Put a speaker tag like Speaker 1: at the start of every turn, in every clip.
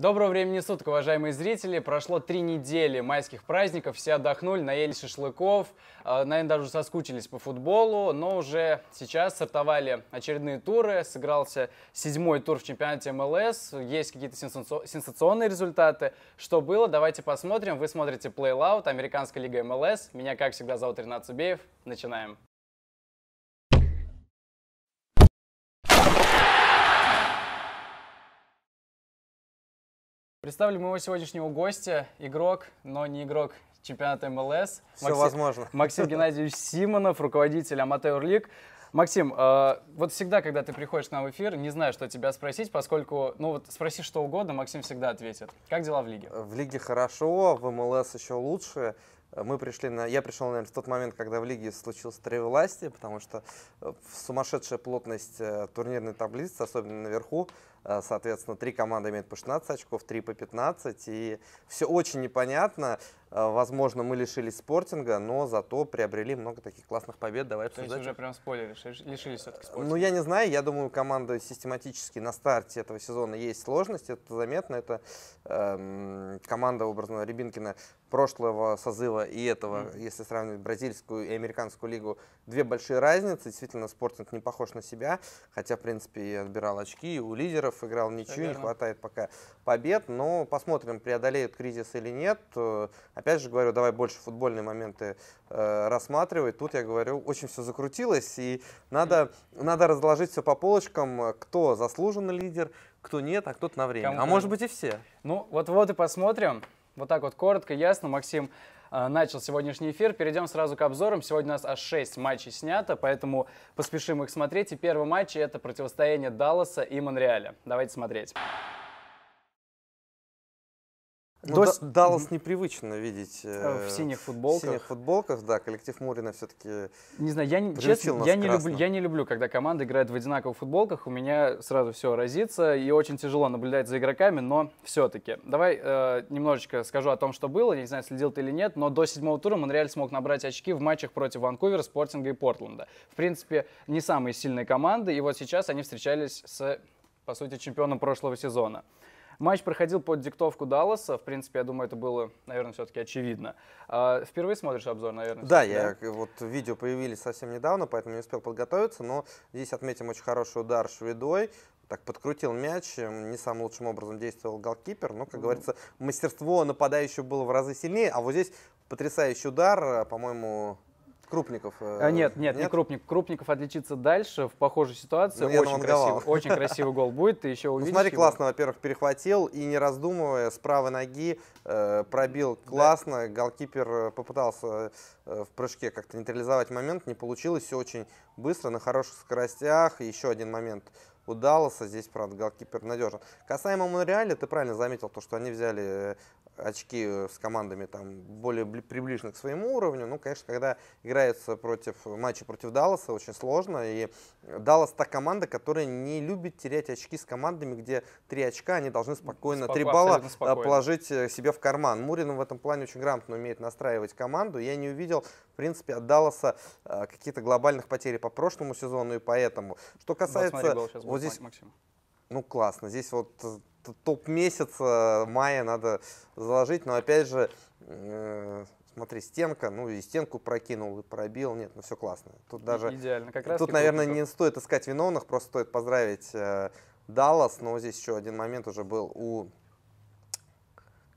Speaker 1: Доброго времени суток, уважаемые зрители. Прошло три недели майских праздников, все отдохнули, наели шашлыков, э, наверное, даже соскучились по футболу, но уже сейчас сортовали очередные туры, сыгрался седьмой тур в чемпионате МЛС, есть какие-то сенсационные результаты. Что было, давайте посмотрим. Вы смотрите Play Loud, Американская лига МЛС. Меня, как всегда, зовут Ренат Субеев. Начинаем. Представлю моего сегодняшнего гостя, игрок, но не игрок чемпионата МЛС. Все Максим, возможно. Максим Геннадьевич Симонов, руководитель Amateur League. Максим, э, вот всегда, когда ты приходишь к нам в эфир, не знаю, что тебя спросить, поскольку, ну вот спроси что угодно, Максим всегда ответит. Как дела в лиге?
Speaker 2: В лиге хорошо, в МЛС еще лучше. Мы пришли на, я пришел, наверное, в тот момент, когда в лиге случилось троевластие, потому что э, сумасшедшая плотность э, турнирной таблицы, особенно наверху, Э, соответственно, три команды имеют по 16 очков, три по 15. И все очень непонятно. Э, возможно, мы лишились спортинга, но зато приобрели много таких классных побед. Давай То обсуждать. есть уже
Speaker 1: прям спойлеришь, лишились все-таки
Speaker 2: ну, спортинга. Ну, я не знаю. Я думаю, команда систематически на старте этого сезона есть сложности. Это заметно. Это эм, команда, образно, Рябинкина прошлого созыва и этого, mm. если сравнивать бразильскую и американскую лигу, две большие разницы. Действительно, спортинг не похож на себя. Хотя, в принципе, и отбирал очки и у лидера Киров играл ничью, не хватает пока побед. Но посмотрим, преодолеют кризис или нет. Э, опять же говорю, давай больше футбольные моменты э, рассматривать. Тут, я говорю, очень все закрутилось, и надо, надо разложить все по полочкам, э, кто заслуженный лидер, кто нет, а кто-то на время. Кому а может быть и все.
Speaker 1: Ну, вот-вот и посмотрим. Вот так вот коротко, ясно, Максим. Э, начал сегодняшний эфир. Перейдем сразу к обзорам. Сегодня у нас аж 6 матчей снято, поэтому поспешим их смотреть. И первый матч — это противостояние Далласа и Монреаля. Давайте смотреть.
Speaker 2: Ну, До... Даллас непривычно видеть э, э, в синих футболках. В синих футболках, да, коллектив Мурина все-таки. Не знаю, я не, честно, я не люблю, я не люблю, когда
Speaker 1: команда играет в одинаковых футболках. У меня сразу все разится и очень тяжело наблюдать за игроками, но все-таки. Давай э, немножечко скажу о том, что было. не знаю, следил ты или нет, но до седьмого тура Монреаль смог набрать очки в матчах против Ванкувера, Спортинга и Портленда. В принципе, не самые сильные команды, и вот сейчас они встречались с, по сути, чемпионом прошлого сезона. Матч проходил под диктовку Далласа. В принципе, я думаю, это было, наверное, все-таки очевидно. А, впервые смотришь обзор, наверное? Да, я
Speaker 2: вот видео появились совсем недавно, поэтому не успел подготовиться. Но здесь отметим очень хороший удар шведой так подкрутил мяч, эм, не самым лучшим образом действовал голкипер, но, как говорится, мастерство нападающего было в разы сильнее, а вот здесь потрясающий удар, э, по-моему, Крупников. Э, а, нет, нет, нет, не
Speaker 1: Крупник. Крупников отличится дальше в похожей ситуации. Ну, очень, красивый, очень красивый гол будет, ты еще увидишь. Ну, смотри, его. классно,
Speaker 2: во-первых, перехватил и не раздумывая с правой ноги э, пробил классно. Да. Голкипер э, попытался э, в прыжке как-то нейтрализовать момент, не получилось, все очень быстро, на хороших скоростях. Еще один момент у Далласа здесь, правда, голкипер надежен. Касаемо Монреаля, ты правильно заметил, то, что они взяли э, очки э, с командами там более приближенных к своему уровню. Ну, конечно, когда играется против матча против Далласа, очень сложно. И Даллас та команда, которая не любит терять очки с командами, где три очка они должны спокойно, три балла э, спокойно. положить себе в карман. Мурин в этом плане очень грамотно умеет настраивать команду. Я не увидел принципе, от Далласа э, какие-то глобальных потери по прошлому сезону и поэтому. Что касается... Вот, смотри, был, вот здесь... Максим. Ну, классно. Здесь вот э, топ месяца э, мая надо заложить, но опять же... Э, смотри, стенка, ну и стенку прокинул, и пробил, нет, ну все классно. Тут даже... Идеально, как раз. Тут, наверное, не стоит искать виновных, просто стоит поздравить э, Даллас, но здесь еще один момент уже был у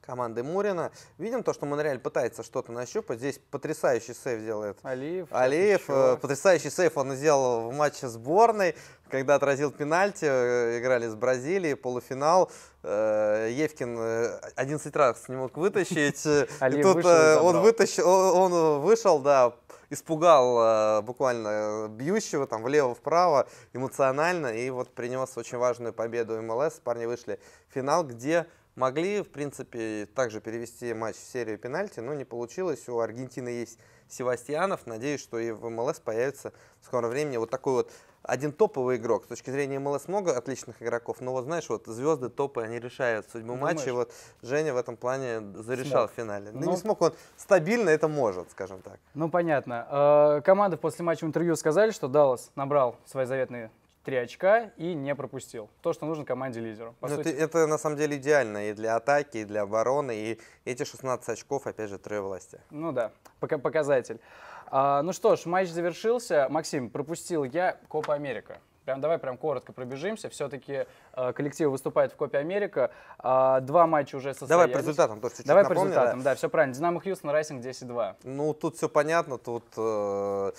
Speaker 2: команды Мурина. Видим то, что Монреаль пытается что-то нащупать. Здесь потрясающий сейф делает Алиев. Алиев. Э, потрясающий сейф он сделал в матче сборной, когда отразил пенальти. Э, играли с Бразилией, полуфинал. Э, Евкин 11 раз не мог вытащить. И тут он вытащил, он вышел, да, испугал буквально бьющего там влево-вправо эмоционально и вот принес очень важную победу МЛС. Парни вышли в финал, где Могли, в принципе, также перевести матч в серию пенальти, но не получилось. У Аргентины есть Севастьянов. Надеюсь, что и в МЛС появится в скором времени вот такой вот один топовый игрок. С точки зрения МЛС много отличных игроков, но вот знаешь, вот звезды, топы, они решают судьбу Думаешь? матча. Вот Женя в этом плане зарешал смог. в финале. Ну, не смог, он стабильно это может, скажем так.
Speaker 1: Ну, понятно. Э, Команды после матча в интервью сказали, что Даллас набрал свои заветные три очка и не пропустил. То, что нужно команде-лидеру. это, ну, это
Speaker 2: на самом деле идеально и для атаки, и для обороны, и эти 16 очков, опять же, трое власти. Ну да,
Speaker 1: пока показатель. А, ну что ж, матч завершился. Максим, пропустил я Копа Америка. Прям давай прям коротко пробежимся. Все-таки э, коллективы выступают в Копе Америка. Э, два матча уже состоялись. Давай по результатам тоже чуть Давай напомню, по результатам, да. да, все правильно. Динамо Хьюстон, Райсинг 10-2.
Speaker 2: Ну, тут все понятно. Тут э,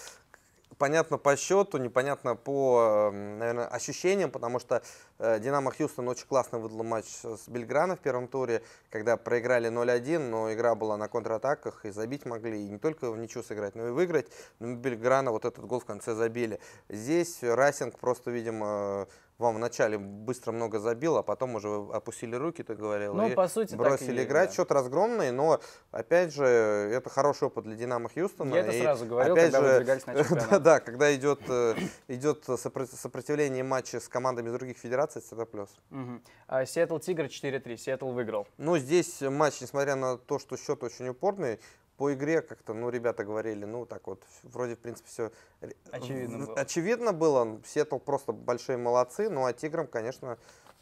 Speaker 2: понятно по счету, непонятно по, эм, наверное, ощущениям, потому что э, Динамо Хьюстон очень классно выдал матч с Бельграна в первом туре, когда проиграли 0-1, но игра была на контратаках, и забить могли, и не только в ничью сыграть, но и выиграть. Но Бельграна вот этот гол в конце забили. Здесь Рассинг просто, видимо, вам вначале быстро много забил, а потом уже опустили руки, ты говорил, ну, и по сути, бросили и играть. Да. Счет разгромный, но, опять же, это хороший опыт для «Динамо» Хьюстона. Я это и сразу говорил, опять когда же, выдвигались на да, когда идет, э, идет сопротивление матча с командами из других федераций, это плюс. А, Сиэтл «Тигр» 4-3, Сиэтл выиграл. Ну, здесь матч, несмотря на то, что счет очень упорный, по игре как-то, ну, ребята говорили, ну, так вот, вроде, в принципе, все очевидно, в, было. очевидно было. Сиэтл просто большие молодцы, ну, а Тиграм, конечно,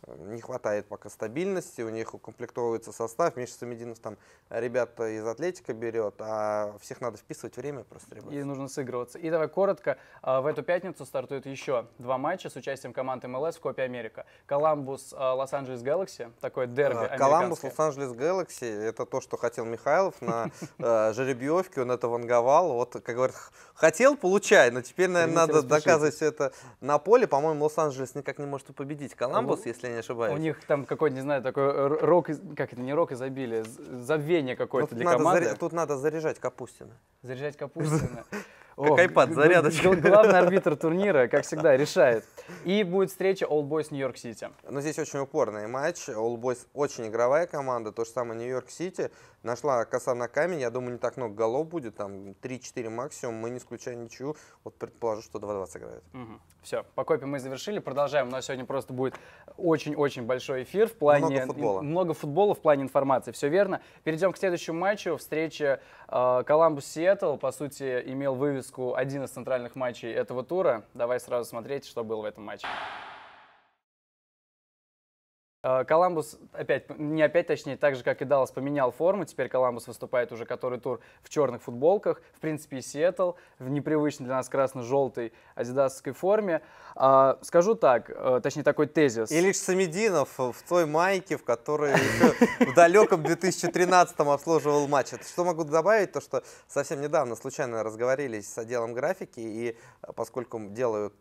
Speaker 2: не хватает пока стабильности, у них укомплектовывается состав. Миша Самединов там ребята из Атлетика берет, а всех надо вписывать время просто, ребят.
Speaker 1: И нужно сыгрываться. И давай коротко, а, в эту пятницу стартуют еще два матча с участием команды МЛС в Копе Америка. Коламбус, а, Лос-Анджелес Галакси, такой дерби Коламбус,
Speaker 2: Лос-Анджелес Галакси, это то, что хотел Михайлов на э, жеребьевке, он это ванговал. Вот, как говорят, хотел, получай, но теперь, наверное, надо доказывать все это на поле. По-моему, Лос-Анджелес никак не может победить Коламбус, если не ошибаюсь. У них там какой, то не знаю, такой рок, как это, не рок изобилие, забвение какое-то тут для надо команды. Заря... Тут надо заряжать Капустина. Заряжать Капустина. Как айпад, зарядочка. Главный арбитр турнира, как всегда, решает. И будет встреча All Boys Нью-Йорк Сити. Но здесь очень упорный матч. All Boys очень игровая команда, то же самое Нью-Йорк Сити. Нашла коса на камень, я думаю, не так много голов будет, там 3-4 максимум, мы не исключаем ничью, вот предположу, что 2-20 играет.
Speaker 1: Угу. Все, по копе мы завершили, продолжаем, у нас сегодня просто будет очень-очень большой эфир в плане... Много футбола. Много футбола в плане информации, все верно. Перейдем к следующему матчу, встреча э, Коламбус-Сиэтл, по сути, имел вывеску один из центральных матчей этого тура. Давай сразу смотреть, что было в этом матче. Э, Коламбус опять, не опять точнее, так же, как и Даллас, поменял форму. Теперь Коламбус выступает уже который тур в черных футболках. В принципе, и Сиэтл в непривычной для нас красно-желтой адидасовской форме.
Speaker 2: А, скажу так, э, точнее, такой тезис. Ильич Самединов в той майке, в которой в далеком 2013-м обслуживал матч. Что могу добавить, то что совсем недавно случайно разговорились с отделом графики, и э, поскольку делают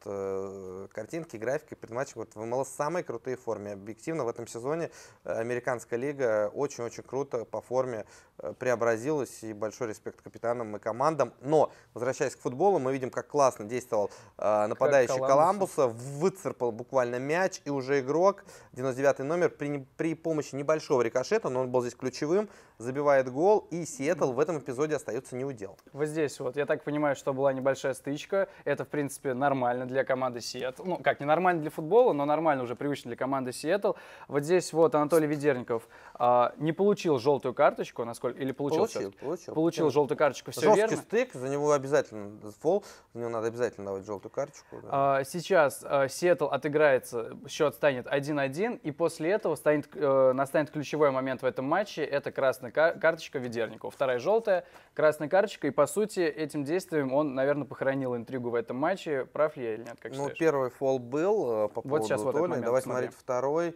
Speaker 2: картинки, графики, перед матчем говорят, в МЛС самой крутые форме, объективно этом сезоне э, американская лига очень-очень круто по форме э, преобразилась, и большой респект капитанам и командам. Но, возвращаясь к футболу, мы видим, как классно действовал э, нападающий как Коламбуса, выцерпал буквально мяч, и уже игрок, 99-й номер, при, при помощи небольшого рикошета, но он был здесь ключевым, забивает гол, и Сиэтл в этом эпизоде остается неудел.
Speaker 1: Вот здесь вот, я так понимаю, что была небольшая стычка, это, в принципе, нормально для команды Сиэтл, ну, как не нормально для футбола, но нормально уже привычно для команды Сиэтл, вот здесь вот Анатолий Ведерников а, не получил желтую карточку, насколько или получил? Получил, получил. Получил да. желтую карточку, все Жесткий верно.
Speaker 2: стык, за него обязательно фол, за него надо обязательно давать желтую карточку. Да. А,
Speaker 1: сейчас а, Сиэтл отыграется, счет станет 1-1, и после этого станет, э, настанет ключевой момент в этом матче, это красная кар карточка Ведерникова. Вторая желтая, красная карточка, и по сути этим действием он, наверное, похоронил интригу в этом матче. Прав ли я или нет, как Ну, считаешь? первый
Speaker 2: фол был э, по поводу вот сейчас вот Толи. Давай смотреть второй.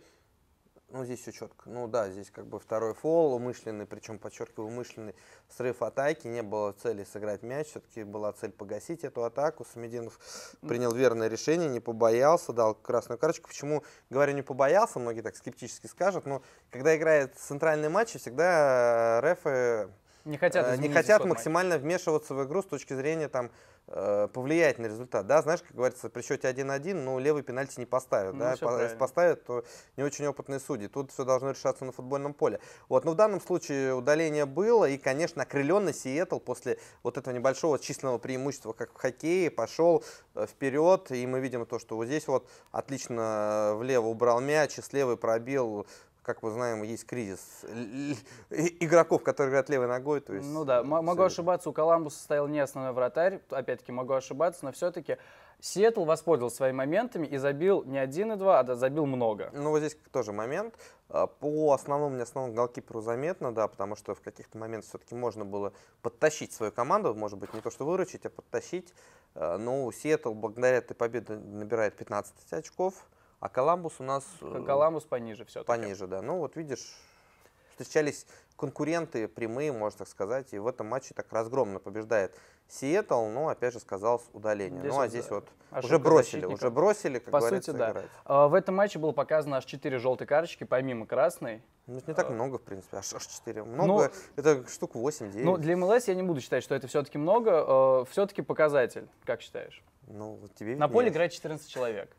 Speaker 2: Ну, здесь все четко. Ну да, здесь как бы второй фол, умышленный, причем, подчеркиваю, умышленный срыв атаки. Не было цели сыграть мяч, все-таки была цель погасить эту атаку. Самединов принял верное решение, не побоялся, дал красную карточку. Почему, говорю, не побоялся, многие так скептически скажут, но когда играет центральный матч, всегда э, рефы не хотят, э, не хотят максимально матч. вмешиваться в игру с точки зрения там Э, повлиять на результат. Да, знаешь, как говорится, при счете 1-1, ну, левый пенальти не поставят. Ну, да? Если правильно. поставят, то не очень опытные судьи. Тут все должно решаться на футбольном поле. Вот, но ну, в данном случае удаление было, и, конечно, окрыленный Сиэтл после вот этого небольшого численного преимущества, как в хоккее, пошел э, вперед, и мы видим то, что вот здесь вот отлично э, влево убрал мяч, и с левой пробил как мы знаем, есть кризис игроков, которые играют левой ногой. То есть, ну да, абсолютно. могу
Speaker 1: ошибаться, у Коламбуса стоял не основной вратарь, опять-таки могу ошибаться, но все-таки Сиэтл воспользовался своими
Speaker 2: моментами и забил не один и два, а забил много. Ну вот здесь тоже момент. А, по основному, не основному голкиперу заметно, да, потому что в каких-то моментах все-таки можно было подтащить свою команду, может быть, не то что выручить, а подтащить. А, но ну, Сиэтл благодаря этой победе набирает 15 очков. А Коламбус у нас... Э, Коламбус пониже все-таки. Пониже, да. Ну вот видишь, встречались конкуренты прямые, можно так сказать, и в этом матче так разгромно побеждает Сиэтл, но ну, опять же сказалось удаление. Здесь ну а здесь э, вот уже бросили, защитника. уже бросили, как По говорится, сути, да. играть.
Speaker 1: А, в этом матче было показано аж 4 желтые карточки, помимо красной.
Speaker 2: Ну, это не так а. много, в принципе, аж, аж 4. Ну, много, но, это штук 8-9. Ну, для
Speaker 1: МЛС я не буду считать, что это все-таки много. А, все-таки показатель, как считаешь?
Speaker 2: Ну, тебе На поле
Speaker 1: играет 14 человек.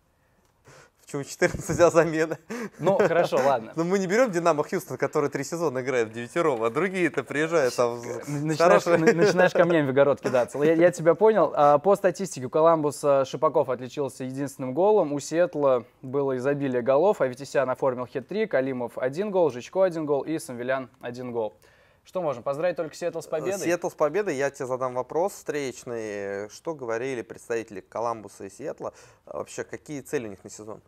Speaker 2: Чего 14 взял замены. Ну, хорошо, ладно. Но ну, мы не берем Динамо Хьюстон, который три сезона играет в девятером, а другие-то приезжают там. Э, начинаешь, э, начинаешь камнями в огород кидаться. Я,
Speaker 1: тебя понял. А, по статистике, у Коламбуса Шипаков отличился единственным голом, у Сиэтла было изобилие голов, а Витисян оформил хет-трик, Алимов один гол, Жичко один гол и Самвелян один гол. Что можем? Поздравить только Сиэтл с победой? Сиэтл
Speaker 2: с победой. Я тебе задам вопрос встречный. Что говорили представители Коламбуса и Сиэтла? Вообще, какие цели у них на сезон?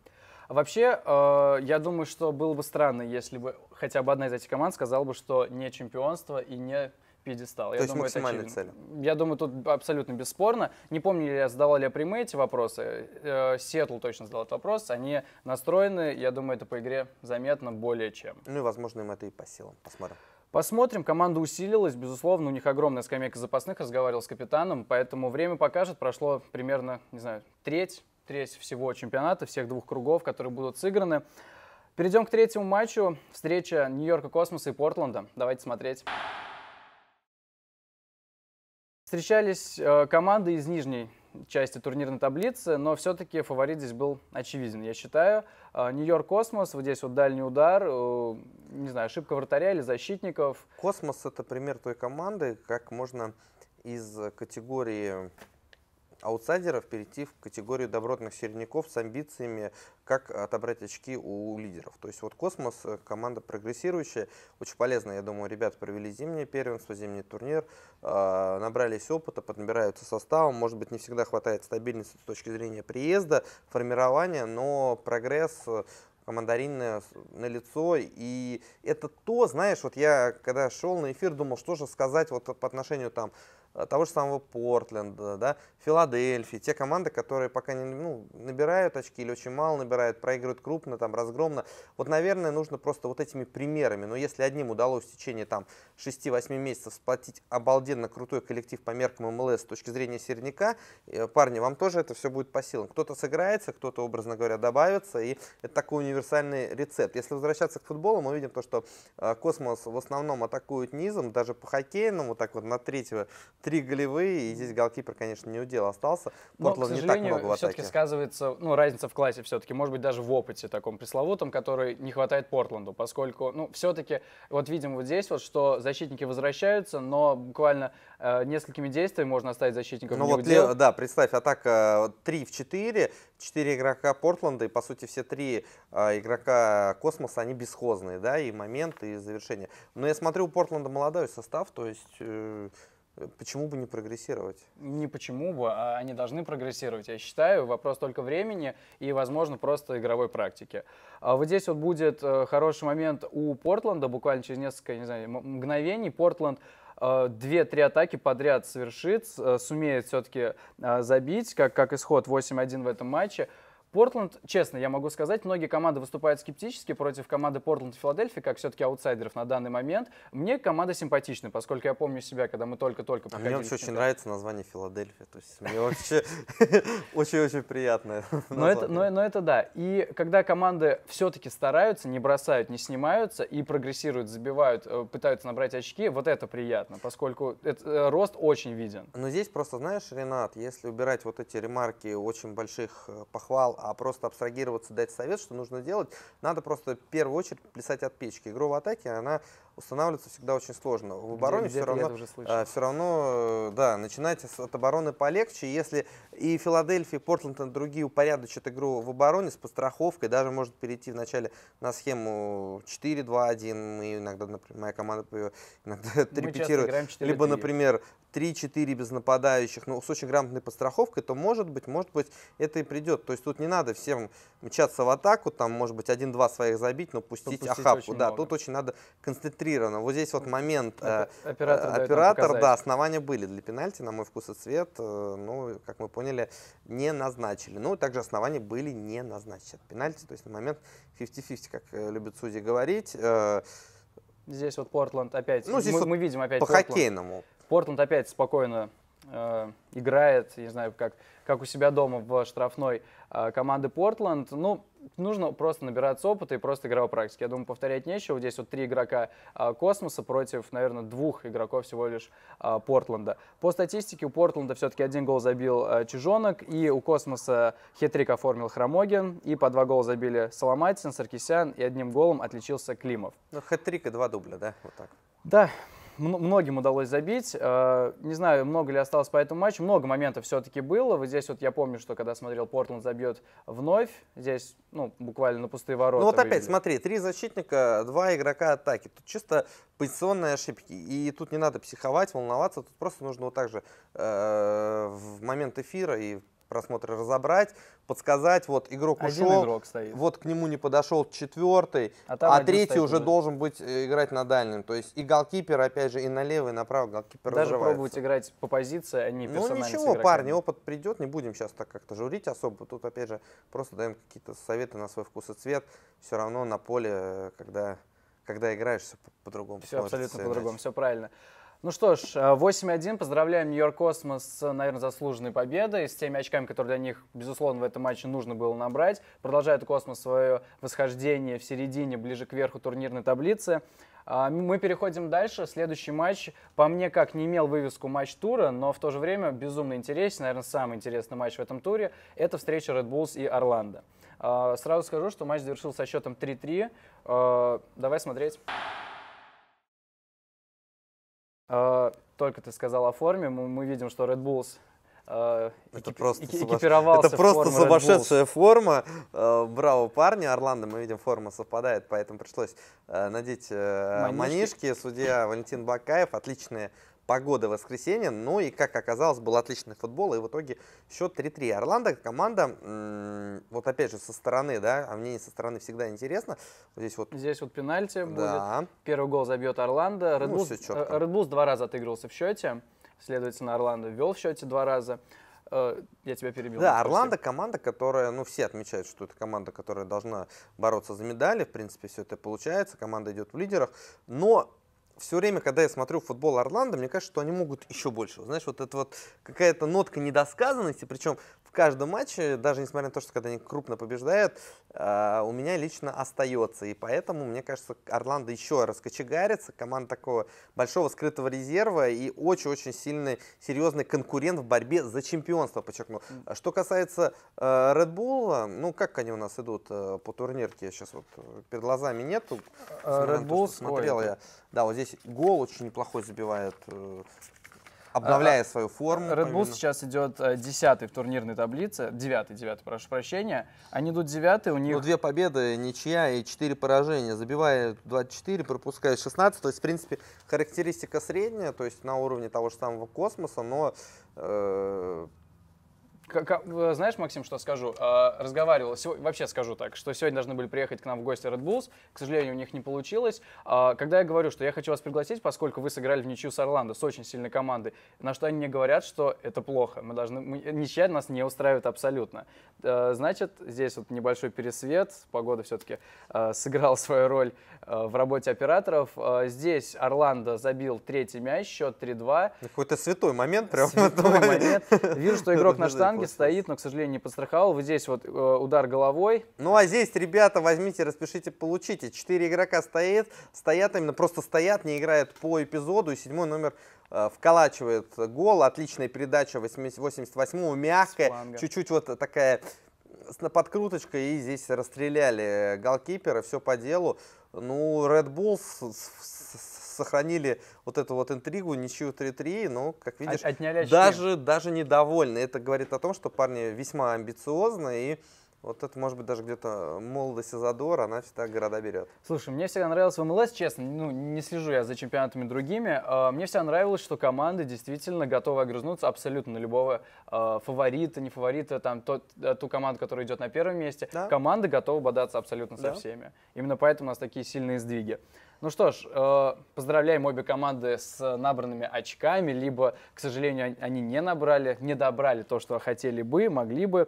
Speaker 1: Вообще, э, я думаю, что было бы странно, если бы хотя бы одна из этих команд сказала бы, что не чемпионство и не пьедестал. То я есть думаю, максимальные это цели? Я думаю, тут абсолютно бесспорно. Не помню, я задавал ли я прямые эти вопросы. Э, точно задал этот вопрос. Они настроены, я думаю, это по игре заметно более чем. Ну и, возможно, им это и по силам. Посмотрим. Посмотрим, команда усилилась, безусловно, у них огромная скамейка запасных, разговаривал с капитаном, поэтому время покажет, прошло примерно, не знаю, треть, треть всего чемпионата, всех двух кругов, которые будут сыграны. Перейдем к третьему матчу, встреча Нью-Йорка Космоса и Портленда, давайте смотреть. Встречались э, команды из Нижней части турнирной таблицы, но все-таки фаворит здесь был очевиден, я считаю. А, Нью-Йорк Космос, вот здесь вот дальний удар, э, не
Speaker 2: знаю, ошибка вратаря или защитников. Космос это пример той команды, как можно из категории аутсайдеров перейти в категорию добротных середняков с амбициями, как отобрать очки у лидеров. То есть вот «Космос» э, — команда прогрессирующая, очень полезная, я думаю, ребят провели зимнее первенство, зимний турнир, а, набрались опыта, поднабираются составом, может быть, не всегда хватает стабильности с точки зрения приезда, формирования, но прогресс э, мандаринное на лицо. И это то, знаешь, вот я когда шел на эфир, думал, что же сказать вот по отношению там Э, того же самого Портленда, да, Филадельфии, те команды, которые пока не ну, набирают очки или очень мало набирают, проигрывают крупно, там, разгромно. Вот, наверное, нужно просто вот этими примерами. Но ну, если одним удалось в течение там 6-8 месяцев сплотить обалденно крутой коллектив по меркам МЛС с точки зрения середняка, э, парни, вам тоже это все будет по силам. Кто-то сыграется, кто-то, образно говоря, добавится, и это такой универсальный рецепт. Если возвращаться к футболу, мы видим то, что э, Космос в основном атакует низом, даже по хоккейному, вот так вот на третьего, три голевые, и здесь голкипер, конечно, не удел остался. Портланд не так много в атаке. все-таки
Speaker 1: сказывается ну, разница в классе все-таки, может быть, даже в опыте таком пресловутом, который не хватает Портланду, поскольку, ну, все-таки, вот видим вот здесь вот, что защитники возвращаются, но буквально э, несколькими действиями можно оставить защитников Ну вот, дел.
Speaker 2: да, представь, атака 3 э, в 4, 4 игрока Портланда, и, по сути, все три э, игрока Космоса, они бесхозные, да, и момент, и завершение. Но я смотрю, у Портланда молодой состав, то есть... Э, Почему бы не прогрессировать?
Speaker 1: Не почему бы, а они должны прогрессировать, я считаю. Вопрос только времени и, возможно, просто игровой практики. А вот здесь вот будет э, хороший момент у Портленда, буквально через несколько, не знаю, мгновений. Портленд э, две-три атаки подряд совершит, э, сумеет все-таки забить, как, как исход 8-1 в этом матче. Портленд, честно, я могу сказать, многие команды выступают скептически против команды Портленд и Филадельфии, как все-таки аутсайдеров на данный момент. Мне команда симпатична, поскольку я помню себя, когда мы только-только а Мне вообще очень
Speaker 2: нравится название Филадельфия, то есть мне вообще очень-очень приятное. Но
Speaker 1: это, да. И когда команды все-таки стараются, не бросают, не снимаются и прогрессируют, забивают, э, пытаются набрать очки, вот это приятно, поскольку э, рост очень виден.
Speaker 2: Но здесь просто, знаешь, Ренат, если убирать вот эти ремарки очень больших э, похвал а просто абстрагироваться, дать совет, что нужно делать, надо просто в первую очередь плясать от печки. игру в атаке, она устанавливаться всегда очень сложно. В обороне где, все, где э, равно, э, все равно, да, начинайте с, от обороны полегче. Если и Филадельфия, и Портленд, и другие упорядочат игру в обороне с подстраховкой, даже может перейти вначале на схему 4-2-1. Мы иногда, например, моя команда э, иногда репетирует. Либо, например, 3-4 без нападающих, но ну, с очень грамотной подстраховкой, то может быть, может быть, это и придет. То есть тут не надо всем мчаться в атаку, там, может быть, один-два своих забить, но пустить, пустить ахапку. Да, много. тут очень надо концентрироваться центрировано. Вот здесь вот момент э, Опер оператор, э, оператор да, основания были для пенальти, на мой вкус и цвет, э, ну, как мы поняли, не назначили. Ну, также основания были не назначены пенальти, то есть на момент 50-50, как э, любят судьи говорить. Э, здесь вот Портланд опять, ну, здесь мы, вот мы видим опять по Портленд. хоккейному. Портланд опять спокойно
Speaker 1: э, играет, не знаю, как, как у себя дома в штрафной. Э, команды Портланд, Ну, нужно просто набираться опыта и просто игровой практики. Я думаю, повторять нечего. Здесь вот три игрока э, Космоса против, наверное, двух игроков всего лишь а, По статистике у Портленда все-таки один гол забил а, Чижонок, и у Космоса хитрик оформил Хромогин, и по два гола забили Соломатин, Саркисян, и одним голом отличился Климов.
Speaker 2: Ну, хитрик и два дубля, да? Вот так.
Speaker 1: Да, многим удалось забить. Э, не знаю, много ли осталось по этому матчу. Много моментов все-таки было. Вот здесь вот я помню, что когда смотрел, Портленд забьет вновь. Здесь, ну, буквально на пустые ворота. Ну вот опять, видели. смотри,
Speaker 2: три защитника, два игрока атаки. Тут чисто позиционные ошибки. И тут не надо психовать, волноваться. Тут просто нужно вот так же э, в момент эфира и просмотра разобрать, подсказать, вот игрок Один ушел, игрок стоит. вот к нему не подошел четвертый, а, а третий уже будет. должен быть э, играть на дальнем. То есть и голкипер, опять же, и налево, и направо голкипер Даже разрывается. пробовать играть по позиции, а не Ну ничего, парни, опыт придет, не будем сейчас так как-то журить особо. Тут, опять же, просто даем какие-то советы на свой вкус и цвет. Все равно на поле, э, когда, когда играешь, все по-другому. По все абсолютно по-другому,
Speaker 1: все правильно. Ну что ж, 8-1. Э, поздравляем Нью-Йорк Космос с, наверное, заслуженной победой, с теми очками, которые для них, безусловно, в этом матче нужно было набрать. Продолжает Космос свое восхождение в середине, ближе к верху турнирной таблицы. А, мы переходим дальше. Следующий матч, по мне, как не имел вывеску матч тура, но в то же время безумно интересен, наверное, самый интересный матч в этом туре. Это встреча Red Bulls и Орландо. А, сразу скажу, что матч завершился со счетом 3-3. А, давай смотреть. Э, только ты сказал о форме, мы, мы
Speaker 2: видим, что Red Bulls э, это просто, экипировался это просто сумасшедшая форма. Э, браво, парни. Орландо, мы видим, форма совпадает, поэтому пришлось надеть манишки. манишки. Судья Валентин Бакаев, отличные погода воскресенье, Ну и, как оказалось, был отличный футбол, и в итоге счет 3-3. Орландо команда, вот опять же, со стороны, да, а мне со стороны всегда интересно. Вот здесь вот...
Speaker 1: Здесь вот пенальти да. будет. Первый гол забьет Орландо. Ну, Red Bulls, ну, два раза отыгрывался в счете, следовательно, Орландо ввел в счете два раза. Э, я тебя перебил. Да, Орландо
Speaker 2: команда, которая, ну, все отмечают, что это команда, которая должна бороться за медали. В принципе, все это получается. Команда идет в лидерах. Но все время, когда я смотрю футбол Орландо, мне кажется, что они могут еще больше. Знаешь, вот это вот какая-то нотка недосказанности, причем в каждом матче, даже несмотря на то, что когда они крупно побеждают, а, у меня лично остается. И поэтому, мне кажется, Орландо еще раз раскочегарится. Команда такого большого скрытого резерва и очень-очень сильный, серьезный конкурент в борьбе за чемпионство, подчеркну. А что касается э, Red Bull, ну как они у нас идут э, по турнирке? Сейчас вот э, перед глазами нету. Э, Red Bull смотрел я. Да, вот здесь гол очень неплохой забивает Обновляя а, свою форму. Red Bull
Speaker 1: сейчас идет э, десятый в турнирной таблице, девятый, девятый, прошу прощения.
Speaker 2: Они идут девятый, у ну, них... Ну, две победы, ничья и четыре поражения. Забивая 24, пропуская 16. То есть, в принципе, характеристика средняя, то есть на уровне того же самого космоса, но э,
Speaker 1: знаешь, Максим, что скажу? А, разговаривал, вообще скажу так, что сегодня должны были приехать к нам в гости Red Bulls. К сожалению, у них не получилось. А, когда я говорю, что я хочу вас пригласить, поскольку вы сыграли в ничью с Орландо, с очень сильной командой, на что они мне говорят, что это плохо. Мы должны, мы, ничья нас не устраивает абсолютно. А, значит, здесь вот небольшой пересвет, погода все-таки сыграла свою роль в работе операторов. Здесь Орландо забил третий мяч, счет 3-2.
Speaker 2: Какой-то святой момент прям.
Speaker 1: Святой момент. Вижу, что игрок на штанге штанге после. стоит, но, к сожалению, не подстраховал. Вот здесь вот э, удар
Speaker 2: головой. Ну, а здесь, ребята, возьмите, распишите, получите. Четыре игрока стоит, стоят именно, просто стоят, не играют по эпизоду. И седьмой номер э, вколачивает гол. Отличная передача 88-го, мягкая, чуть-чуть вот такая на подкруточкой. И здесь расстреляли голкипера, все по делу. Ну, Red Bulls сохранили вот эту вот интригу, ничью 3-3, но, ну, как видишь, От, Отняли очки. даже, даже недовольны. Это говорит о том, что парни весьма амбициозны и вот это, может быть, даже где-то молодость и задор, она всегда города берет.
Speaker 1: Слушай, мне всегда нравилось в МЛС, честно, ну, не слежу я за чемпионатами другими. А, мне всегда нравилось, что команды действительно готовы огрызнуться абсолютно на любого а, фаворита, не фаворита, там, тот, э, ту команду, которая идет на первом месте. Да? Команда готова бодаться абсолютно да. со всеми. Именно поэтому у нас такие сильные сдвиги. Ну что ж, э, поздравляем обе команды с набранными очками, либо, к сожалению, они не набрали, не добрали то, что хотели бы, могли бы.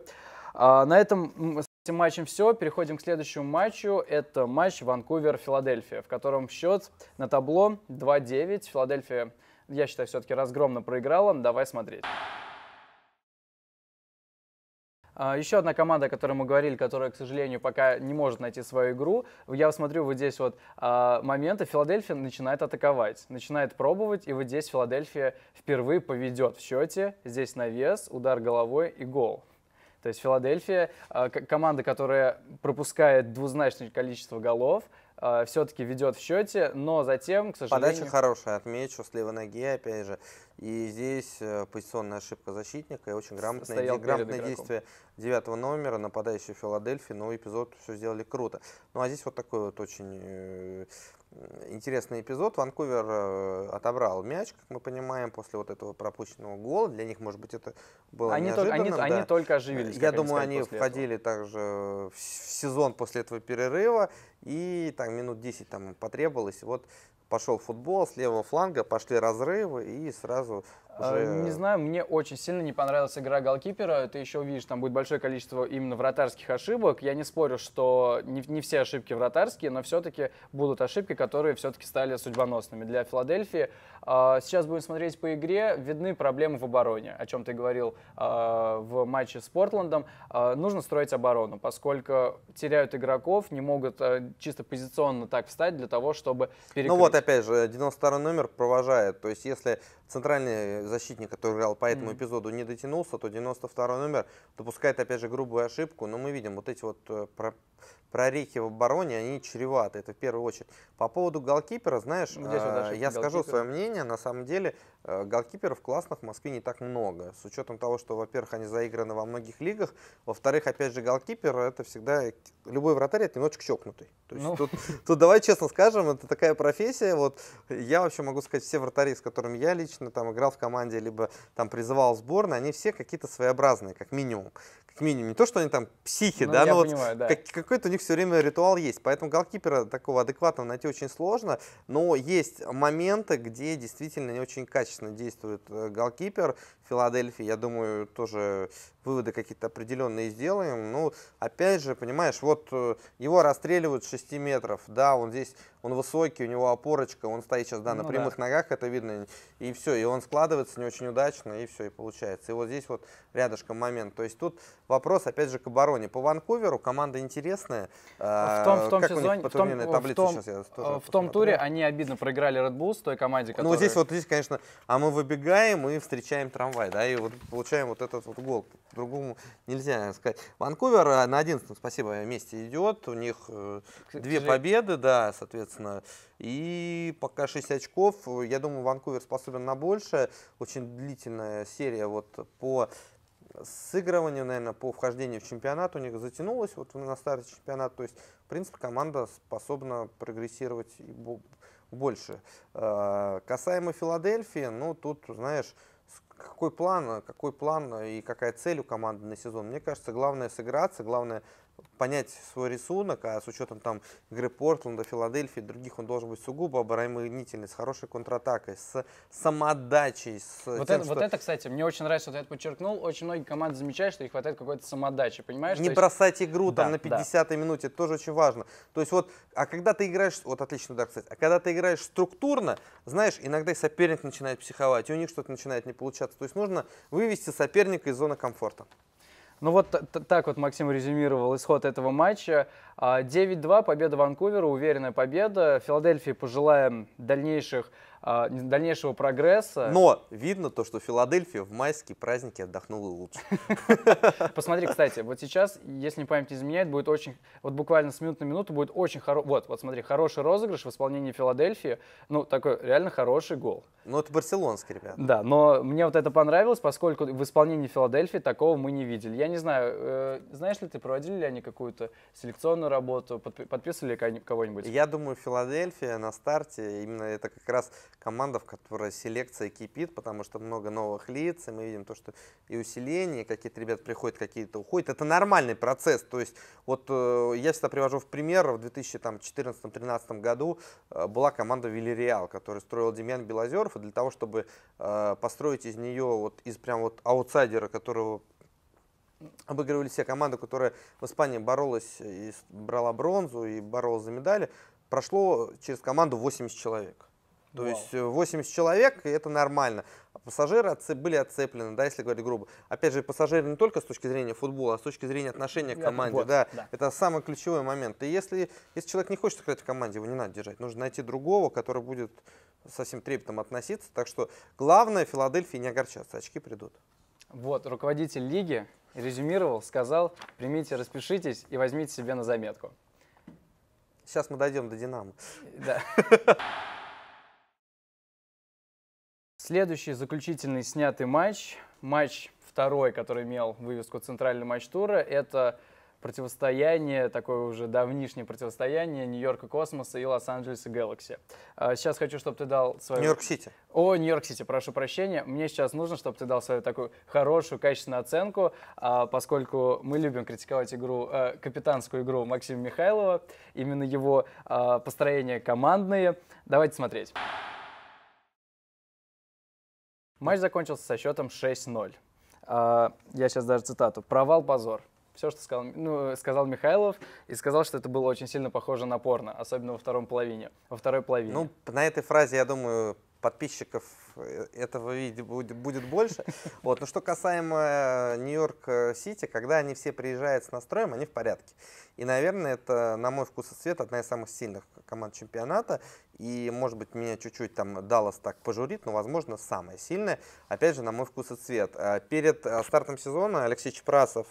Speaker 1: А, на этом с этим матчем все. Переходим к следующему матчу. Это матч Ванкувер-Филадельфия, в котором счет на табло 2-9. Филадельфия, я считаю, все-таки разгромно проиграла. Давай смотреть. А, еще одна команда, о которой мы говорили, которая, к сожалению, пока не может найти свою игру. Я смотрю вот здесь вот а, моменты. Филадельфия начинает атаковать, начинает пробовать, и вот здесь Филадельфия впервые поведет в счете. Здесь навес, удар головой и гол. То есть Филадельфия, а, команда, которая пропускает двузначное количество голов, э, все-таки ведет в счете, но затем, к сожалению... Подача
Speaker 2: хорошая, отмечу, с левой ноги, опять же. И здесь э, позиционная ошибка защитника и очень грамотное, де- грамотное действие девятого номера, нападающего Филадельфии, но эпизод все сделали круто. Ну а здесь вот такой вот очень... Э, интересный эпизод. Ванкувер э, отобрал мяч, как мы понимаем, после вот этого пропущенного гола. Для них, может быть, это было они неожиданно. Только, они, да. они только оживились. Я думаю, они входили этого. также в, в сезон после этого перерыва. И там минут 10 там потребовалось. Вот пошел футбол с левого фланга, пошли разрывы и сразу Э, Уже... Не
Speaker 1: знаю, мне очень сильно не понравилась игра голкипера. Ты еще увидишь, там будет большое количество именно вратарских ошибок. Я не спорю, что не, не все ошибки вратарские, но все-таки будут ошибки, которые все-таки стали судьбоносными для Филадельфии. А, сейчас будем смотреть по игре. Видны проблемы в обороне, о чем ты говорил а, в матче с Портландом. А, нужно строить оборону, поскольку теряют игроков, не могут э, чисто позиционно так встать для того, чтобы перекрыть. Ну вот,
Speaker 2: опять же, 92 номер провожает. То есть, если центральный защитник, который играл по этому mm-hmm. эпизоду, не дотянулся, то 92 номер допускает, опять же, грубую ошибку. Но мы видим вот эти вот э, про прорехи в обороне, они чреваты, это в первую очередь. По поводу голкипера, знаешь, ну, Здесь э, я голкипера. скажу свое мнение, на самом деле э, голкиперов классных в Москве не так много, с учетом того, что, во-первых, они заиграны во многих лигах, во-вторых, опять же, голкипер, это всегда, любой вратарь, это немножечко чокнутый. То есть ну. тут, тут давай честно скажем, это такая профессия, вот я вообще могу сказать, все вратари, с которыми я лично там играл в команде, команде, либо там призывал сборную, они все какие-то своеобразные, как минимум. Как минимум. Не то, что они там психи, ну, да, но понимаю, вот да. Как, какой-то у них все время ритуал есть. Поэтому голкипера такого адекватного найти очень сложно, но есть моменты, где действительно не очень качественно действует э, голкипер, Филадельфии, я думаю, тоже выводы какие-то определенные сделаем. Ну, опять же, понимаешь, вот э, его расстреливают с 6 метров, да, он здесь, он высокий, у него опорочка, он стоит сейчас, да, на ну прямых да. ногах, это видно, и все, и он складывается не очень удачно, и все, и получается. И вот здесь вот рядышком момент. То есть тут вопрос, опять же, к обороне. По Ванкуверу команда интересная. А в а, том, в том как сезоне, по а, в том, в том, сейчас я тоже в том туре они обидно проиграли Red Bull с той команде, ну, которая... Ну, здесь вот здесь, конечно, а мы выбегаем и встречаем трамвай давай, да, и вот получаем вот этот вот гол. другому нельзя сказать. Ванкувер э, на 11 спасибо, месте идет, у них э, две победы, да, соответственно, и пока 6 очков, я думаю, Ванкувер способен на большее, очень длительная серия вот по сыгрыванию, наверное, по вхождению в чемпионат у них затянулось вот на старте чемпионат. То есть, в принципе, команда способна прогрессировать и больше. Э, касаемо Филадельфии, ну, тут, знаешь, какой план, какой план и какая цель у команды на сезон. Мне кажется, главное сыграться, главное понять свой рисунок, а с учетом там игры Портленда, Филадельфии, других, он должен быть сугубо оборонительный, с хорошей контратакой, с самоотдачей. С вот, тем, это, что... вот это,
Speaker 1: кстати, мне очень нравится, вот я это подчеркнул, очень многие команды замечают, что их хватает какой-то самоотдачи, понимаешь? Не То бросать
Speaker 2: есть... игру да, там на 50-й да. минуте, это тоже очень важно. То есть вот, а когда ты играешь, вот отлично, да, кстати, а когда ты играешь структурно, знаешь, иногда и соперник начинает психовать, и у них что-то начинает не получаться. То есть нужно вывести соперника из зоны комфорта. Ну вот так вот Максим резюмировал исход
Speaker 1: этого матча. 9-2, а, победа Ванкувера, уверенная победа. Филадельфии пожелаем дальнейших а, дальнейшего прогресса. Но
Speaker 2: видно то, что Филадельфия в майские праздники отдохнула лучше.
Speaker 1: Посмотри, кстати, вот сейчас, если не память изменяет, будет очень, вот буквально с минут на минуту будет очень хороший, вот, вот смотри, хороший розыгрыш в исполнении Филадельфии, ну, такой реально хороший гол. Ну, это барселонский, ребят. Да, но мне вот это понравилось, поскольку в исполнении Филадельфии такого мы не видели. Я не знаю, э, знаешь ли ты, проводили ли они
Speaker 2: какую-то селекционную работу, подписывали кого-нибудь? Я думаю, Филадельфия на старте, именно это как раз команда, в которой селекция кипит, потому что много новых лиц, и мы видим то, что и усиление, какие-то ребята приходят, какие-то уходят. Это нормальный процесс. То есть вот э, я всегда привожу в пример, в 2014-2013 году э, была команда Вильяреал, которую строил Демьян Белозеров, и для того, чтобы э, построить из нее, вот из прям вот аутсайдера, которого обыгрывали все команды, которая в Испании боролась и брала бронзу и боролась за медали, прошло через команду 80 человек. То Вау. есть 80 э, человек, и это нормально. А пассажиры отце- были отцеплены, да, если говорить грубо. Опять же, пассажиры не только с точки зрения футбола, а с точки зрения отношения к команде. Вот, да. да, это самый ключевой момент. И если, если человек не хочет играть в команде, его не надо держать. Нужно найти другого, который будет совсем трепетом относиться. Так что главное Филадельфии не огорчаться, очки придут.
Speaker 1: Вот, руководитель лиги резюмировал, сказал, примите, распишитесь и возьмите себе на заметку. Сейчас мы дойдем до «Динамо». Да. Следующий заключительный снятый матч, матч второй, который имел вывеску «Центральный матч тура», это противостояние, такое уже давнишнее противостояние Нью-Йорка Космоса и Лос-Анджелеса Galaxy. А, сейчас хочу, чтобы ты дал свою... Нью-Йорк-Сити. О, Нью-Йорк-Сити, прошу прощения. Мне сейчас нужно, чтобы ты дал свою такую хорошую, качественную оценку, а, поскольку мы любим критиковать игру, э, капитанскую игру Максима Михайлова, именно его а, построение командные. Давайте смотреть. Матч закончился со счетом 6-0. А, я сейчас даже цитату. «Провал, позор». Все, что сказал, ну, сказал Михайлов, и сказал, что это было очень сильно похоже на порно, особенно во втором половине, во второй половине. Ну,
Speaker 2: на этой фразе, я думаю, подписчиков э, этого видео будет, будет больше. Вот. Но что касаемо э, Нью-Йорк-Сити, э, когда они все приезжают с настроем, они в порядке. И, наверное, это, на мой вкус и цвет, одна из самых сильных команд чемпионата. И, может быть, меня чуть-чуть там Даллас так пожурит, но, возможно, самая сильная Опять же, на мой вкус и цвет. А перед стартом сезона Алексей Чепрасов,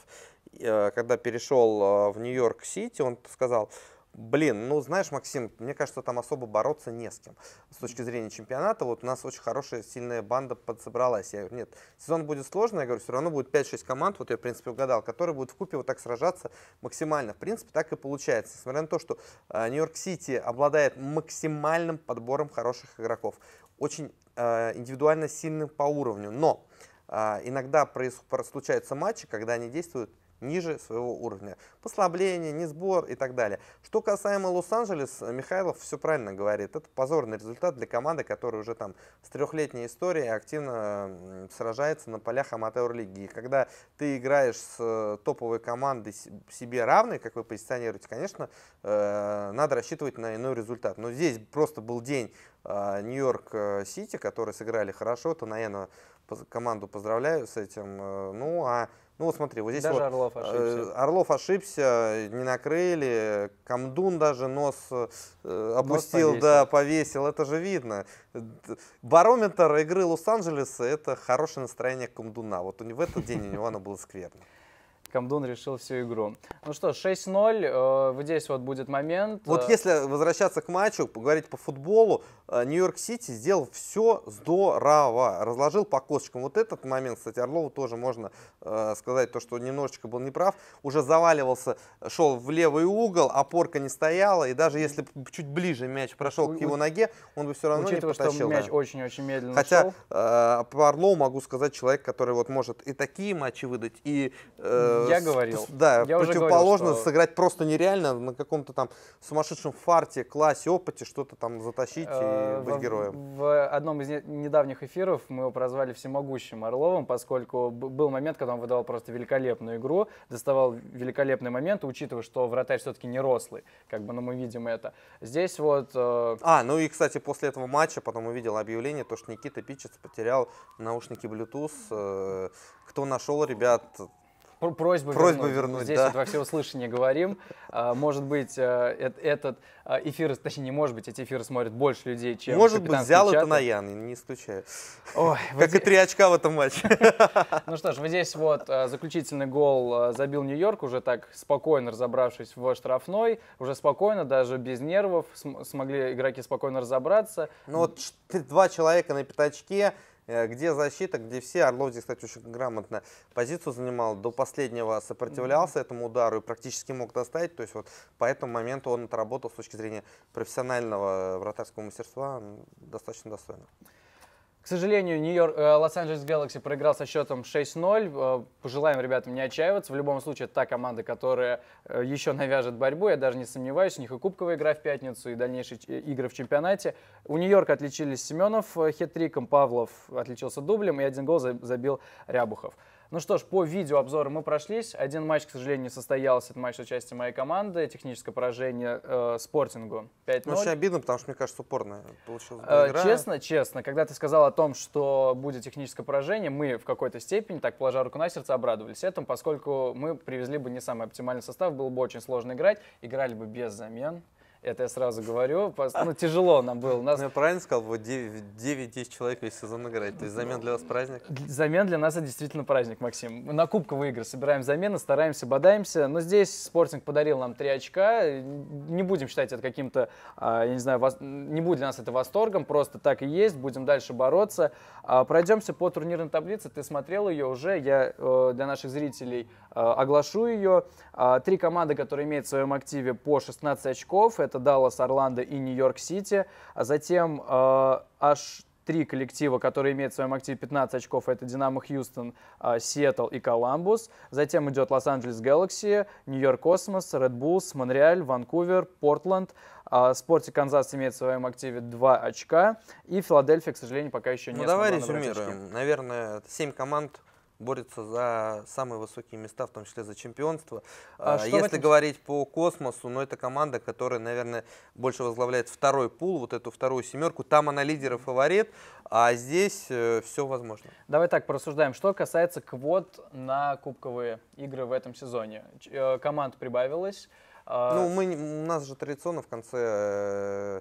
Speaker 2: когда перешел в Нью-Йорк-Сити, он сказал, Блин, ну знаешь, Максим, мне кажется, там особо бороться не с кем. С точки зрения чемпионата, вот у нас очень хорошая, сильная банда подсобралась. Я говорю, нет, сезон будет сложный, я говорю, все равно будет 5-6 команд, вот я, в принципе, угадал, которые будут в купе вот так сражаться максимально. В принципе, так и получается. Несмотря на то, что э, Нью-Йорк-Сити обладает максимальным подбором хороших игроков, очень э, индивидуально сильным по уровню, но э, иногда проис- случаются матчи, когда они действуют ниже своего уровня. Послабление, не сбор и так далее. Что касаемо Лос-Анджелес, э, Михайлов все правильно говорит. Это позорный результат для команды, которая уже там с трехлетней историей активно сражается на полях аматор-лиги. когда ты играешь с э, топовой командой себе равной, как вы позиционируете, конечно, э, надо рассчитывать на иной результат. Но здесь просто был день Нью-Йорк-Сити, которые сыграли хорошо. Тонаэна команду поздравляю с этим. Ну, а ну вот смотри, вот здесь даже вот, Орлов э, ошибся. Орлов ошибся, не накрыли, Камдун даже нос э, опустил, нос повесил. да, повесил, это же видно. Барометр игры Лос-Анджелеса – это хорошее настроение Камдуна. Вот в этот день у него оно было скверно. Камдун решил всю игру. Ну что, 6-0,
Speaker 1: э, вот здесь вот будет момент. Вот э,
Speaker 2: если возвращаться к матчу, поговорить по футболу, э, Нью-Йорк-Сити сделал все здорово, разложил по косточкам. Вот этот момент, кстати, Орлову тоже можно сказать, то, что немножечко был неправ, уже заваливался, шел в левый угол, опорка а не стояла, и даже если чуть ближе мяч прошел к его ноге, он бы все равно Учитывая, не потащил. что мяч очень-очень да. медленно Хотя шел. по Орлову могу сказать, человек, который вот может и такие матчи выдать, и... Э, я говорил. Да, я противоположно говорил, что... сыграть просто нереально на каком-то там сумасшедшем фарте, классе, опыте, что-то там затащить и э, быть героем.
Speaker 1: В одном из недавних эфиров мы его прозвали всемогущим Орловым, поскольку был момент, когда он выдавал просто великолепную игру, доставал великолепный момент, учитывая,
Speaker 2: что вратарь все-таки не рослый, как бы, но мы видим это. Здесь вот... Э, а, ну и, кстати, после этого матча потом увидел объявление, то, что Никита Пичец потерял наушники Bluetooth. Э, кто нашел, ребят,
Speaker 1: просьбу, просьбу вернуть. вернуть Здесь да. вот во
Speaker 2: всеуслышание говорим.
Speaker 1: А, может быть, э, этот а, эфир, точнее, не может быть, эти эфиры смотрят больше людей, чем Может быть, взял это на Ян, не исключаю. Ой, как и три
Speaker 2: очка в этом матче.
Speaker 1: Ну что ж, вот здесь вот а, заключительный гол забил Нью-Йорк, уже так спокойно разобравшись в штрафной, уже спокойно, даже без нервов смогли игроки спокойно разобраться.
Speaker 2: Ну вот два человека на пятачке, Э, где защита, где все. Орлов здесь, кстати, очень грамотно позицию занимал, до последнего сопротивлялся этому удару и практически мог достать. То есть вот по этому моменту он отработал с точки зрения профессионального вратарского мастерства достаточно достойно.
Speaker 1: К сожалению, Нью-Йорк, э, Лос-Анджелес Гэлакси проиграл со счетом 6-0. Э, пожелаем ребятам не отчаиваться. В любом случае, это та команда, которая э, еще навяжет борьбу. Я даже не сомневаюсь. У них и кубковая игра в пятницу, и дальнейшие игры в чемпионате. У Нью-Йорка отличились Семенов хитриком, Павлов отличился дублем, и один гол забил Рябухов. Ну что ж, по видеообзору мы прошлись. Один матч, к сожалению, не состоялся. Это матч с моей команды. Техническое поражение э, Спортингу 5-0. Ну, очень
Speaker 2: обидно, потому что, мне кажется, упорная получилось. э, игра. Честно,
Speaker 1: честно, когда ты сказал о том, что будет техническое поражение, мы в какой-то степени, так положа руку на сердце, обрадовались этому, поскольку мы привезли бы не самый оптимальный состав, было бы очень сложно играть, играли бы без замен. Это я сразу говорю. Ну, тяжело нам было. У нас... Ну, я
Speaker 2: правильно сказал, вот 9-10 человек весь сезон играет. То есть замен для вас праздник?
Speaker 1: Замен для нас это действительно праздник, Максим. Мы на кубковые игры собираем замены, стараемся, бодаемся. Но здесь спортинг подарил нам 3 очка. Не будем считать это каким-то, а, я не знаю, вос... не будет для нас это восторгом. Просто так и есть. Будем дальше бороться. А, пройдемся по турнирной таблице. Ты смотрел ее уже. Я э, для наших зрителей э, оглашу ее. А, три команды, которые имеют в своем активе по 16 очков. Это это Даллас, Орландо и Нью-Йорк-Сити. А затем э, аж три коллектива, которые имеют в своем активе 15 очков, это Динамо Хьюстон, э, Сиэтл и Коламбус. Затем идет Лос-Анджелес Galaxy, Нью-Йорк Космос, Ред Буллс, Монреаль, Ванкувер, Портленд. Э, спорте Канзас имеет в своем активе 2 очка. И Филадельфия, к сожалению, пока еще не Ну давай резюмируем.
Speaker 2: Очки. Наверное, 7 команд Борется за самые высокие места, в том числе за чемпионство. А, а Если этом... говорить по космосу, но ну, это команда, которая, наверное, больше возглавляет второй пул, вот эту вторую семерку. Там она лидер и фаворит, а здесь э, все возможно. Давай так порассуждаем. Что
Speaker 1: касается квот на кубковые игры в этом сезоне. Ч э, команд прибавилось.
Speaker 2: А, ну, мы, у нас же традиционно в конце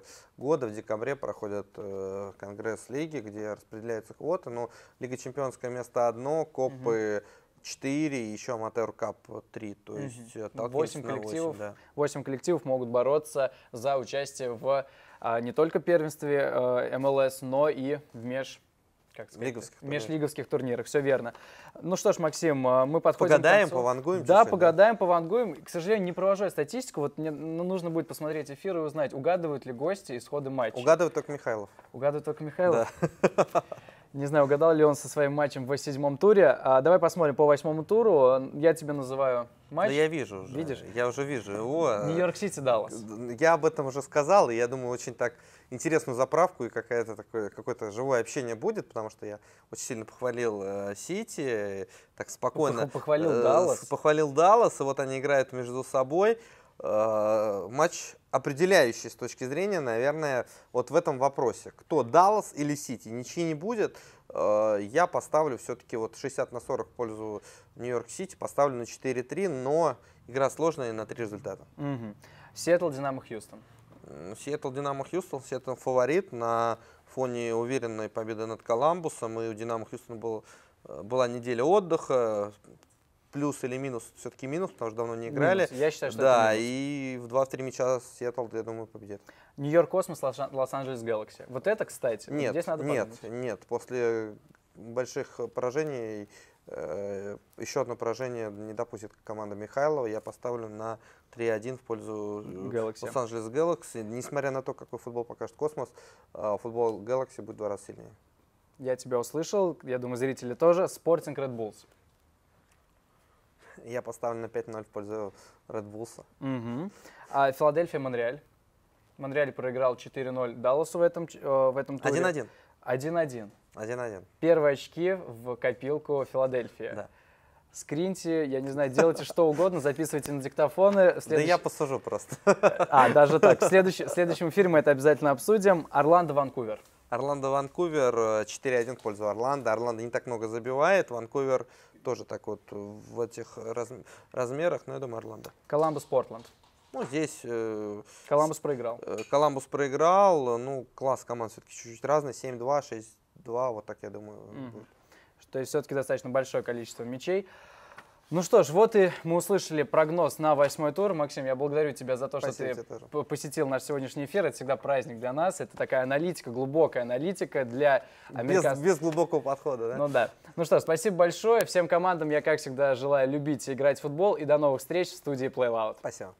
Speaker 2: э, года, в декабре, проходят э, конгресс лиги, где распределяются квоты. Но ну, Лига Чемпионское место одно, копы... Угу. 4 еще Аматер Кап 3, то есть mm э, 8 коллективов, 8, да.
Speaker 1: 8 коллективов могут бороться за участие в
Speaker 2: а, не только первенстве
Speaker 1: а, МЛС, но и в меж как сказать, лиговских турнирах. межлиговских турнирах. Все верно. Ну что ж, Максим, а, мы подходим Погадаем, к концу. повангуем Да, чуть погадаем, да? повангуем. К сожалению, не провожу статистику. Вот мне ну, нужно будет посмотреть эфир и узнать, угадывают ли гости исходы матча. Угадывают только Михайлов. Угадывают только Михайлов? Да. Не знаю, угадал ли он со своим матчем в седьмом туре. А, давай посмотрим по восьмому туру. Я тебе называю
Speaker 2: матч. Да я вижу уже. Видишь? Я уже вижу его. Нью-Йорк Сити Даллас. Я об этом уже сказал, и я думаю, очень так интересную заправку и какое-то такое, какое-то живое общение будет, потому что я очень сильно похвалил э, Сити, так спокойно. Похвалил э, Даллас. Похвалил Даллас, и вот они играют между собой. Э, матч определяющий с точки зрения, наверное, вот в этом вопросе. Кто, Даллас или Сити? Ничьи не будет. Э, я поставлю все-таки вот 60 на 40 в пользу Нью-Йорк-Сити, поставлю на 4-3, но игра сложная на три результата. Сиэтл, Динамо, Хьюстон. Сиэтл Динамо Хьюстон, Сиэтл фаворит на фоне уверенной победы над Коламбусом. И у Динамо Хьюстона был, э, была неделя отдыха, плюс или минус, все-таки минус, потому что давно не играли. Минус. Я считаю, что Да, и в 2-3 мяча Сиэтл, я думаю, победит.
Speaker 1: Нью-Йорк Космос, Лос-Анджелес Галакси. Вот это, кстати, нет, здесь надо Нет,
Speaker 2: нет, после больших поражений Э, Еще одно поражение не допустит команда Михайлова. Я поставлю на 3-1 в пользу Лос-Анджелес э, Galaxy. Несмотря на то, какой футбол покажет Космос, э, футбол Galaxy будет в два раза сильнее. Я тебя услышал.
Speaker 1: Я думаю, зрители тоже. Спортинг Red Bulls. Я поставлю на 5-0 в пользу Red Bulls. Угу. А Филадельфия, Монреаль. Монреаль проиграл 4-0 Далласу в этом, в этом туре. 1-1. 1-1. Один-один. Первые очки в копилку Филадельфия. Да. Скриньте, я не знаю, делайте что угодно, записывайте на диктофоны. Следующ... Да я посажу просто.
Speaker 2: А, даже так. В, следующ... в
Speaker 1: следующем эфире мы это обязательно обсудим. Орландо-Ванкувер.
Speaker 2: Орландо-Ванкувер 4-1 э, в пользу Орландо. Орландо не так много забивает. Ванкувер тоже так вот в этих раз... размерах, но я думаю, Орландо. Коламбус-Портланд. Ну, здесь... Э, Коламбус проиграл. Э, Коламбус проиграл. Ну, класс команд все-таки чуть-чуть разный. 7-2, два, вот так я думаю. Mm. То есть все-таки достаточно
Speaker 1: большое количество мячей. Ну что ж, вот и мы услышали прогноз на восьмой тур. Максим, я благодарю тебя за то, Спасибо что ты тоже. посетил наш сегодняшний эфир. Это всегда праздник для нас. Это такая аналитика, глубокая аналитика для американцев. Без, без
Speaker 2: глубокого подхода, да? Ну да.
Speaker 1: Ну что, спасибо большое. Всем командам я, как всегда, желаю любить и играть в футбол. И до новых встреч в студии Play Спасибо.